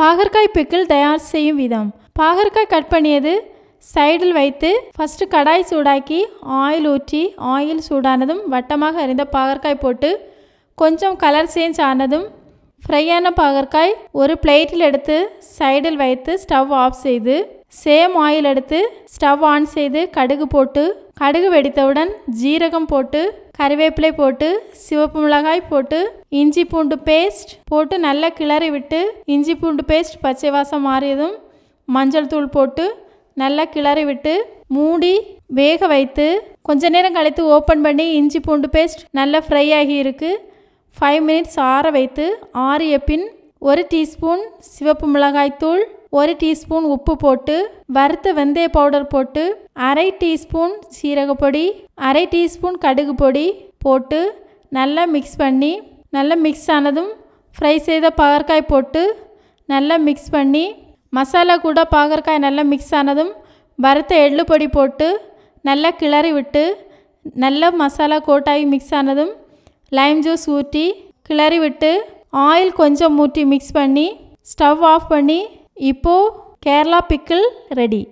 பாகற்காய் பிக்கிள் தயார் செய்யும் விதம் பாகற்காய் கட் பண்ணியது சைடில் வைத்து ஃபஸ்ட்டு கடாய் சூடாக்கி ஆயில் ஊற்றி ஆயில் சூடானதும் வட்டமாக அறிந்த பாகற்காய் போட்டு கொஞ்சம் கலர் சேஞ்ச் ஆனதும் ஃப்ரையான பாகற்காய் ஒரு பிளேட்டில் எடுத்து சைடில் வைத்து ஸ்டவ் ஆஃப் செய்து சேம் ஆயில் எடுத்து ஸ்டவ் ஆன் செய்து கடுகு போட்டு கடுகு வெடித்தவுடன் ஜீரகம் போட்டு கறிவேப்பிலை போட்டு சிவப்பு மிளகாய் போட்டு இஞ்சி பூண்டு பேஸ்ட் போட்டு நல்லா கிளறி விட்டு இஞ்சி பூண்டு பேஸ்ட் பச்சை வாசம் மாறியதும் மஞ்சள் தூள் போட்டு நல்லா கிளறி விட்டு மூடி வேக வைத்து கொஞ்ச நேரம் கழித்து ஓப்பன் பண்ணி இஞ்சி பூண்டு பேஸ்ட் நல்லா ஃப்ரை ஆகி இருக்கு ஃபைவ் மினிட்ஸ் ஆற வைத்து ஆறிய பின் ஒரு டீஸ்பூன் சிவப்பு மிளகாய் தூள் ஒரு டீஸ்பூன் உப்பு போட்டு வறுத்த வெந்தய பவுடர் போட்டு அரை டீஸ்பூன் சீரகப்பொடி அரை டீஸ்பூன் கடுகு பொடி போட்டு நல்லா மிக்ஸ் பண்ணி நல்லா மிக்ஸ் ஆனதும் ஃப்ரை செய்த பாகற்காய் போட்டு நல்லா மிக்ஸ் பண்ணி மசாலா கூட பாகற்காய் நல்லா மிக்ஸ் ஆனதும் வறுத்த எள்ளு பொடி போட்டு நல்லா கிளறி விட்டு நல்ல மசாலா கோட்டாகி மிக்ஸ் ஆனதும் லைம் ஜூஸ் ஊற்றி கிளறி விட்டு ஆயில் கொஞ்சம் ஊற்றி மிக்ஸ் பண்ணி ஸ்டவ் ஆஃப் பண்ணி இப்போது கேரளா பிக்கிள் ரெடி